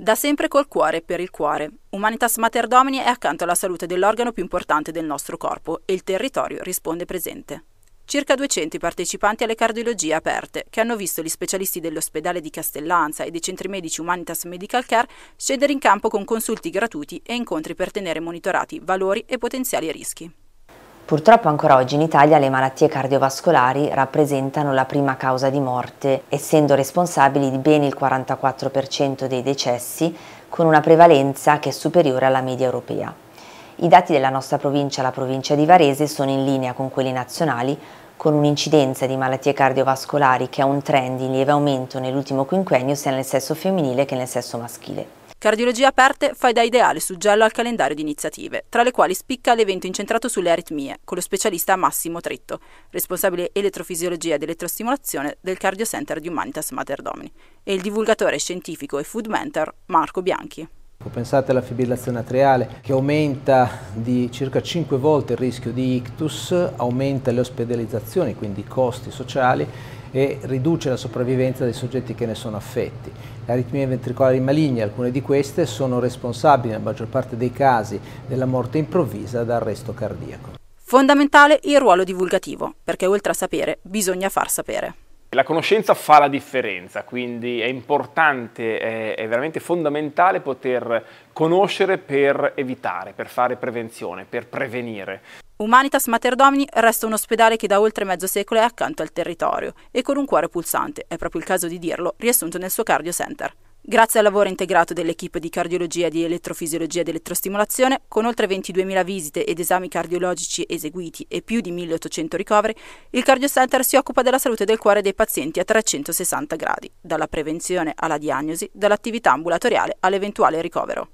Da sempre col cuore per il cuore. Humanitas Mater Domini è accanto alla salute dell'organo più importante del nostro corpo e il territorio risponde presente. Circa 200 i partecipanti alle cardiologie aperte, che hanno visto gli specialisti dell'ospedale di Castellanza e dei centri medici Humanitas Medical Care scendere in campo con consulti gratuiti e incontri per tenere monitorati valori e potenziali rischi. Purtroppo ancora oggi in Italia le malattie cardiovascolari rappresentano la prima causa di morte, essendo responsabili di ben il 44% dei decessi, con una prevalenza che è superiore alla media europea. I dati della nostra provincia, la provincia di Varese, sono in linea con quelli nazionali, con un'incidenza di malattie cardiovascolari che ha un trend in lieve aumento nell'ultimo quinquennio sia nel sesso femminile che nel sesso maschile. Cardiologia aperte fai da ideale suggello al calendario di iniziative, tra le quali spicca l'evento incentrato sulle aritmie, con lo specialista Massimo Tretto, responsabile elettrofisiologia ed elettrostimolazione del Cardio Center di Humanitas Mater Domini, e il divulgatore scientifico e food mentor Marco Bianchi. Ecco, pensate alla fibrillazione atriale che aumenta di circa 5 volte il rischio di ictus, aumenta le ospedalizzazioni, quindi i costi sociali e riduce la sopravvivenza dei soggetti che ne sono affetti. Le aritmie ventricolari maligne, alcune di queste, sono responsabili nella maggior parte dei casi della morte improvvisa da arresto cardiaco. Fondamentale il ruolo divulgativo, perché oltre a sapere bisogna far sapere. La conoscenza fa la differenza, quindi è importante, è, è, veramente fondamentale poter conoscere per evitare, per fare prevenzione, per prevenire. Humanitas Mater Domini resta un ospedale che da oltre mezzo secolo è accanto al territorio e con un cuore pulsante, è proprio il caso di dirlo, riassunto nel suo cardio center. Grazie al lavoro integrato dell'equipe di cardiologia, di elettrofisiologia ed elettrostimolazione, con oltre 22.000 visite ed esami cardiologici eseguiti e più di 1.800 ricoveri, il Cardio Center si occupa della salute del cuore dei pazienti a 360 gradi, dalla prevenzione alla diagnosi, dall'attività ambulatoriale all'eventuale ricovero.